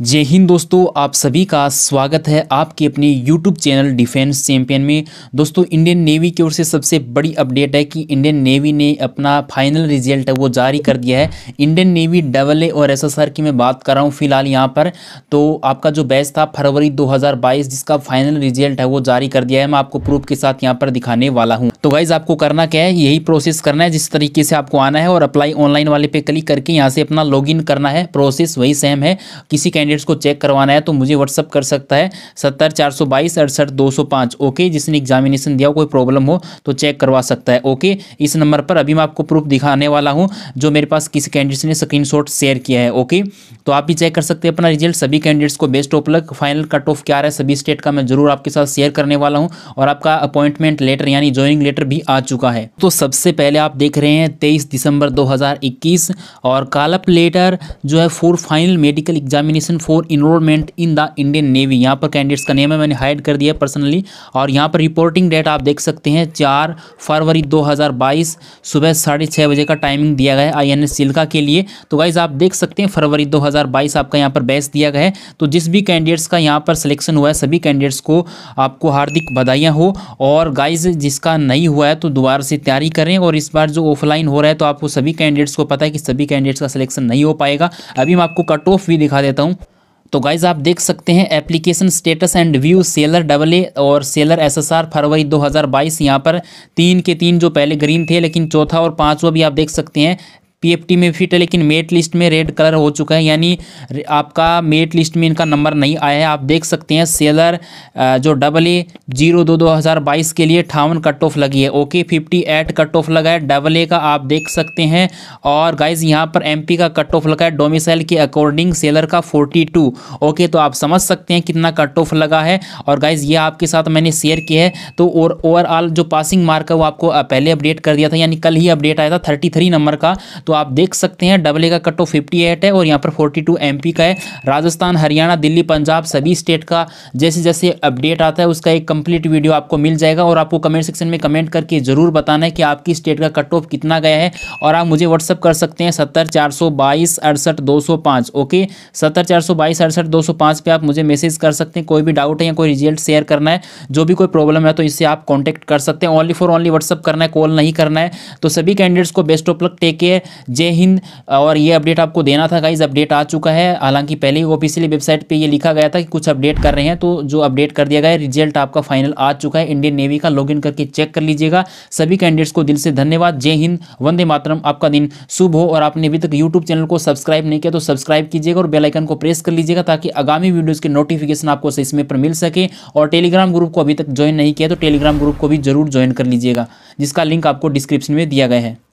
जय हिंद दोस्तों आप सभी का स्वागत है आपके अपने यूट्यूब चैनल डिफेंस चैंपियन में दोस्तों इंडियन नेवी की ओर से सबसे बड़ी अपडेट है कि इंडियन नेवी ने अपना फाइनल रिजल्ट है वो जारी कर दिया है इंडियन नेवी डबल ए और एसएसआर की मैं बात कर रहा हूँ फिलहाल यहाँ पर तो आपका जो बैच था फरवरी बाईस जिसका फाइनल रिजल्ट है वो जारी कर दिया है मैं आपको प्रूफ के साथ यहाँ पर दिखाने वाला हूँ तो गाइज आपको करना क्या है यही प्रोसेस करना है जिस तरीके से आपको आना है और अप्लाई ऑनलाइन वाले पे क्लिक करके यहाँ से अपना लॉग करना है प्रोसेस वही सेम है किसी कैंडिडेट्स को चेक करवाना है तो मुझे व्हाट्सअप कर सकता है सत्तर चार सौ बाईस अड़सठ दो सौ पाँच ओके जिसने एग्जामिनेशन दिया कोई प्रॉब्लम हो तो चेक करवा सकता है ओके इस नंबर पर अभी मैं आपको प्रूफ दिखाने वाला हूँ जो मेरे पास किसी कैंडिडेट्स ने स्क्रीन शेयर किया है ओके तो आप भी चेक कर सकते हैं अपना रिजल्ट सभी कैंडिडेट्स को best of luck final cut off क्या है सभी स्टेट का मैं जरूर आपके साथ शेयर करने वाला हूँ और आपका अपॉइंटमेंट लेटर यानी ज्वाइनिंग लेटर भी आ चुका है तो सबसे पहले आप देख रहे हैं तेईस दिसंबर दो और कालप लेटर जो है for final medical examination application for enrolment in the Indian Navy यहाँ पर कैंडिडेट्स का नेम है मैंने हाइड कर दिया पर्सनली और यहाँ पर रिपोर्टिंग डेट आप देख सकते हैं चार फरवरी 2022 सुबह साढ़े छः बजे का टाइमिंग दिया गया है आई एन सिल्का के लिए तो गाइज आप देख सकते हैं फरवरी 2022 आपका यहाँ पर बैच दिया गया है तो जिस भी कैंडिडेट्स का यहाँ पर सिलेक्शन हुआ है सभी कैंडिडेट्स को आपको हार्दिक बधाइयाँ हो और गाइज जिसका नहीं हुआ है तो दोबारा से तैयारी करें और इस बार जो ऑफलाइन हो रहा है तो आपको सभी कैंडिडेट्स को पता है कि सभी कैंडिडेट्स का सिलेक्शन नहीं हो पाएगा अभी मैं आपको कट ऑफ भी दिखा देता हूँ तो गाइज आप देख सकते हैं application status and view sailor double A और सेलर एसएसआर फरवरी 2022 हज़ार यहाँ पर तीन के तीन जो पहले ग्रीन थे लेकिन चौथा और पाँचवा भी आप देख सकते हैं पीएफटी में फिट है लेकिन मेट लिस्ट में रेड कलर हो चुका है यानी आपका मेट लिस्ट में इनका नंबर नहीं आया है आप देख सकते हैं सेलर जो डबल ए जीरो दो दो हज़ार बाईस के लिए अठावन कट ऑफ लगी है okay fifty eight cut off लगा है डबल ए का आप देख सकते हैं और गाइज यहाँ पर एमपी का कट ऑफ लगा है डोमिसाइल के अकॉर्डिंग सेलर का फोर्टी टू ओके तो आप समझ सकते हैं कितना कट ऑफ लगा है और गाइज ये आपके साथ मैंने शेयर किया है तो और ओवरऑल जो पासिंग मार्क है वो आपको पहले अपडेट कर दिया था यानी कल ही अपडेट आया था थर्टी थ्री नंबर का तो तो आप देख सकते हैं डबल ए का कट ऑफ फिफ्टी एट है और यहाँ पर फोर्टी टू एम पी का है राजस्थान हरियाणा दिल्ली पंजाब सभी स्टेट का जैसे जैसे अपडेट आता है उसका एक कंप्लीट वीडियो आपको मिल जाएगा और आपको कमेंट सेक्शन में कमेंट करके ज़रूर बताना है कि आपकी स्टेट का कट ऑफ कितना गया है और आप मुझे व्हाट्सअप कर सकते हैं सत्तर चार सौ बाईस अड़सठ दो सौ पाँच ओके सत्तर चार सौ बाईस अड़सठ दो सौ पाँच पर आप मुझे मैसेज कर सकते हैं कोई भी डाउट है या कोई रिजल्ट शेयर करना है जो भी कोई प्रॉब्लम है तो इससे आप कॉन्टैक्ट कर सकते हैं ओनली फॉर ओनली व्हाट्सअप करना है कॉल नहीं करना है तो सभी कैंडिडेट्स को best of luck take care जय हिंद और ये अपडेट आपको देना था गाइज अपडेट आ चुका है हालांकि पहले ही ऑफिशियली वेबसाइट पे ये लिखा गया था कि कुछ अपडेट कर रहे हैं तो जो अपडेट कर दिया गया है रिजल्ट आपका फाइनल आ चुका है इंडियन नेवी का लॉगिन करके चेक कर लीजिएगा सभी कैंडिडेट्स को दिल से धन्यवाद जय हिंद वंदे मातरम आपका दिन शुभ हो और आपने अभी तक यूट्यूब चैनल को सब्सक्राइब नहीं किया तो सब्सक्राइब कीजिएगा और बेलाइकन को प्रेस कर लीजिएगा ताकि आगामी वीडियोज़ के नोटिफिकेशन आपको इसमें पर मिल सके और टेलीग्राम ग्रुप को अभी तक ज्वाइन नहीं किया तो टेलीग्राम ग्रुप को भी जरूर ज्वाइन कर लीजिएगा जिसका लिंक आपको डिस्क्रिप्शन में दिया गया है